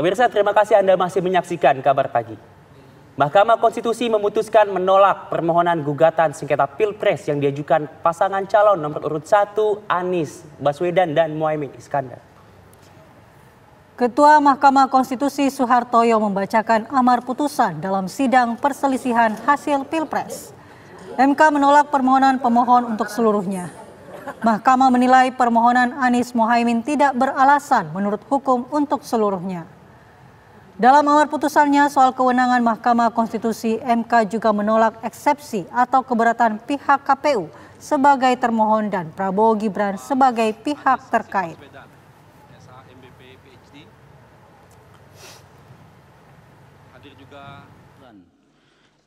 Pemirsa, terima kasih Anda masih menyaksikan kabar pagi. Mahkamah Konstitusi memutuskan menolak permohonan gugatan sengketa Pilpres yang diajukan pasangan calon nomor urut 1 Anies Baswedan dan Muhaimin Iskandar. Ketua Mahkamah Konstitusi Soehartoyo membacakan amar putusan dalam sidang perselisihan hasil Pilpres. MK menolak permohonan pemohon untuk seluruhnya. Mahkamah menilai permohonan Anies Mohaimin tidak beralasan menurut hukum untuk seluruhnya. Dalam amar putusannya soal kewenangan Mahkamah Konstitusi, MK juga menolak eksepsi atau keberatan pihak KPU sebagai termohon dan Prabowo Gibran sebagai pihak terkait.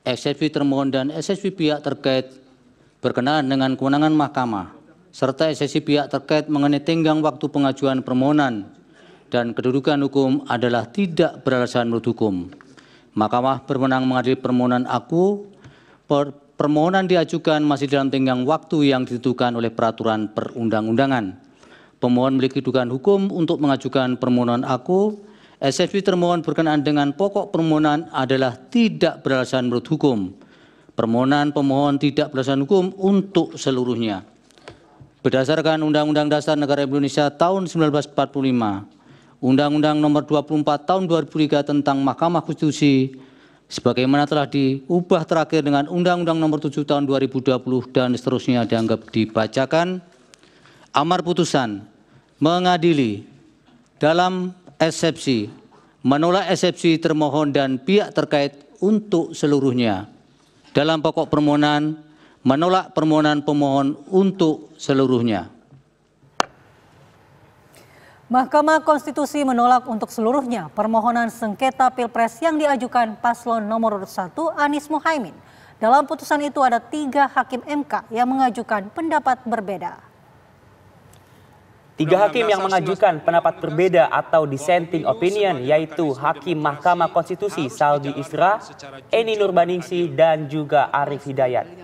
Eksepsi termohon dan eksepsi pihak terkait berkenaan dengan kewenangan mahkamah serta eksepsi pihak terkait mengenai tenggang waktu pengajuan permohonan dan kedudukan hukum adalah tidak beralasan menurut hukum. Mahkamah berwenang mengadili permohonan aku, per, permohonan diajukan masih dalam tenggang waktu yang ditentukan oleh peraturan perundang-undangan. Pemohon memiliki dugaan hukum untuk mengajukan permohonan aku. SFP termohon berkenaan dengan pokok permohonan adalah tidak beralasan menurut hukum. Permohonan pemohon tidak beralasan hukum untuk seluruhnya. Berdasarkan Undang-Undang Dasar Negara Indonesia tahun 1945, Undang-Undang Nomor 24 Tahun 2003 tentang Mahkamah Konstitusi sebagaimana telah diubah terakhir dengan Undang-Undang Nomor 7 Tahun 2020 dan seterusnya dianggap dibacakan. Amar putusan mengadili dalam eksepsi, menolak eksepsi termohon dan pihak terkait untuk seluruhnya. Dalam pokok permohonan menolak permohonan pemohon untuk seluruhnya. Mahkamah Konstitusi menolak untuk seluruhnya permohonan sengketa pilpres yang diajukan paslon nomor urut 1 Anies Muhaimin. Dalam putusan itu ada tiga hakim MK yang mengajukan pendapat berbeda. Tiga hakim yang mengajukan pendapat berbeda atau dissenting opinion yaitu Hakim Mahkamah Konstitusi Saldi Isra, Eni Nurbaningsi, dan juga Arif Hidayat.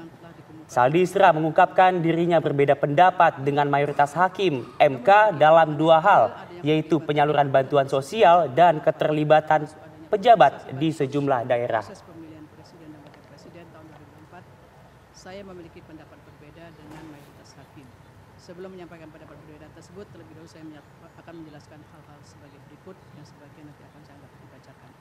Saldi Isra mengungkapkan dirinya berbeda pendapat dengan mayoritas hakim MK dalam dua hal, yaitu penyaluran bantuan sosial dan keterlibatan pejabat di sejumlah daerah. Saya memiliki pendapat berbeda dengan mayoritas hakim. Sebelum menyampaikan pendapat berbeda tersebut, terlebih dahulu saya akan menjelaskan hal-hal sebagai berikut yang sebagian nanti akan saya dibacakan.